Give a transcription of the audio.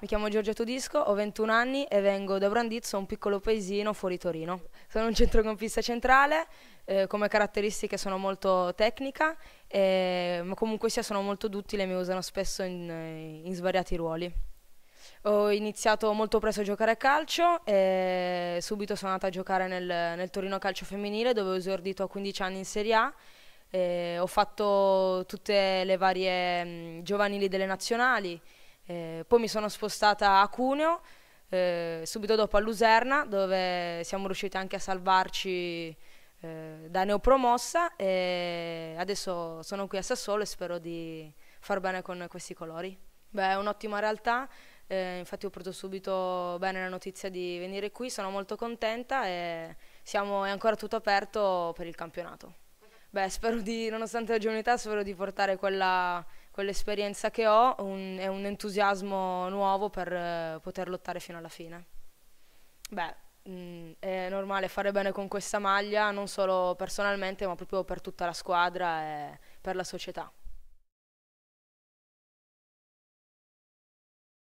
Mi chiamo Giorgio Tudisco, ho 21 anni e vengo da Brandizzo, un piccolo paesino fuori Torino. Sono un centrocampista centrale, eh, come caratteristiche sono molto tecnica, eh, ma comunque sia sono molto duttile e mi usano spesso in, in svariati ruoli. Ho iniziato molto presto a giocare a calcio e subito sono andata a giocare nel, nel Torino Calcio Femminile dove ho esordito a 15 anni in Serie A eh, ho fatto tutte le varie mh, giovanili delle nazionali eh, poi mi sono spostata a Cuneo, eh, subito dopo a Luserna, dove siamo riusciti anche a salvarci eh, da neopromossa e adesso sono qui a Sassuolo e spero di far bene con questi colori. Beh, è un'ottima realtà, eh, infatti ho preso subito bene la notizia di venire qui, sono molto contenta e siamo, è ancora tutto aperto per il campionato. Beh, spero di, nonostante la giovane età, spero di portare quella con l'esperienza che ho un, è un entusiasmo nuovo per eh, poter lottare fino alla fine. Beh, mh, mm, è normale fare bene con questa maglia, non solo personalmente, ma proprio per tutta la squadra e per la società.